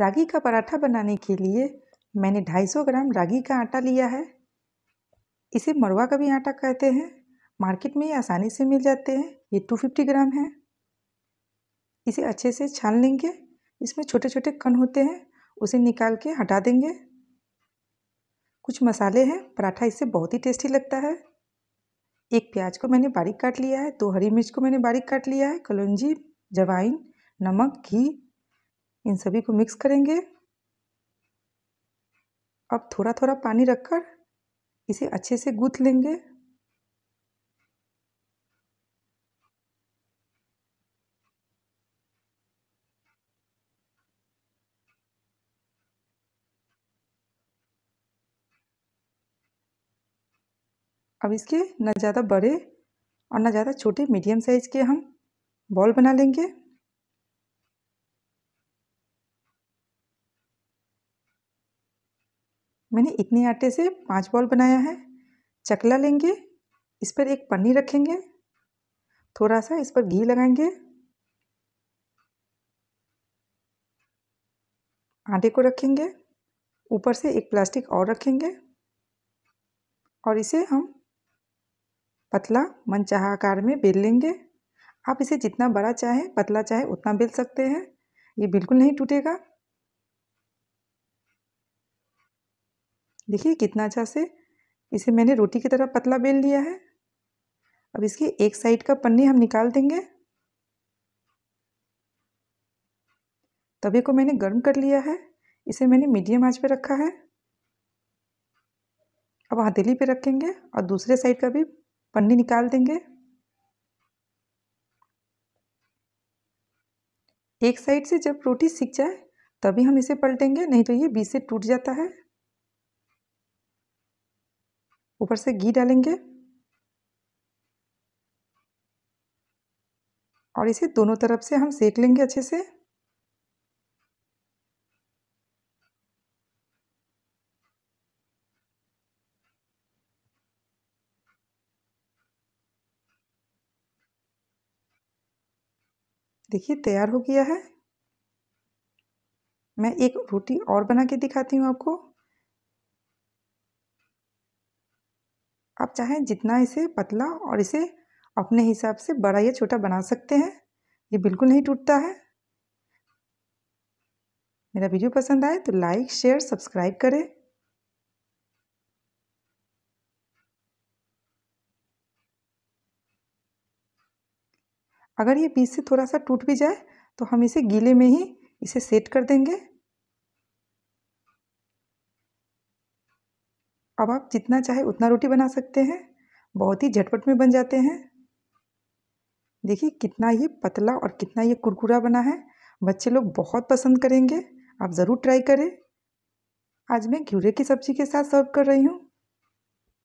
रागी का पराठा बनाने के लिए मैंने 250 ग्राम रागी का आटा लिया है इसे मरवा का भी आटा कहते हैं मार्केट में ये आसानी से मिल जाते हैं ये 250 ग्राम है इसे अच्छे से छान लेंगे इसमें छोटे छोटे कण होते हैं उसे निकाल के हटा देंगे कुछ मसाले हैं पराठा इससे बहुत ही टेस्टी लगता है एक प्याज को मैंने बारीक काट लिया है दो हरी मिर्च को मैंने बारीक काट लिया है कलौजी जवाइन नमक घी इन सभी को मिक्स करेंगे अब थोड़ा थोड़ा पानी रखकर इसे अच्छे से गूथ लेंगे अब इसके ना ज़्यादा बड़े और ना ज़्यादा छोटे मीडियम साइज़ के हम बॉल बना लेंगे मैंने इतने आटे से पांच बॉल बनाया है चकला लेंगे इस पर एक पन्नी रखेंगे थोड़ा सा इस पर घी लगाएंगे आटे को रखेंगे ऊपर से एक प्लास्टिक और रखेंगे और इसे हम पतला मनचाहा आकार में बेल लेंगे आप इसे जितना बड़ा चाहे पतला चाहे उतना बेल सकते हैं ये बिल्कुल नहीं टूटेगा देखिए कितना अच्छा से इसे मैंने रोटी की तरह पतला बेल लिया है अब इसकी एक साइड का पन्नी हम निकाल देंगे तवे को मैंने गर्म कर लिया है इसे मैंने मीडियम आंच पे रखा है अब हथेली पे रखेंगे और दूसरे साइड का भी पन्नी निकाल देंगे एक साइड से जब रोटी सीख जाए तभी हम इसे पलटेंगे नहीं तो ये बीच से टूट जाता है ऊपर से घी डालेंगे और इसे दोनों तरफ से हम सेक लेंगे अच्छे से देखिए तैयार हो गया है मैं एक रोटी और बना के दिखाती हूँ आपको आप चाहें जितना इसे पतला और इसे अपने हिसाब से बड़ा या छोटा बना सकते हैं ये बिल्कुल नहीं टूटता है मेरा वीडियो पसंद आए तो लाइक शेयर सब्सक्राइब करें अगर ये पीस से थोड़ा सा टूट भी जाए तो हम इसे गीले में ही इसे सेट कर देंगे अब आप जितना चाहे उतना रोटी बना सकते हैं बहुत ही झटपट में बन जाते हैं देखिए कितना ये पतला और कितना ये कुरकुरा बना है बच्चे लोग बहुत पसंद करेंगे आप ज़रूर ट्राई करें आज मैं घ्यूरे की सब्ज़ी के साथ सर्व कर रही हूँ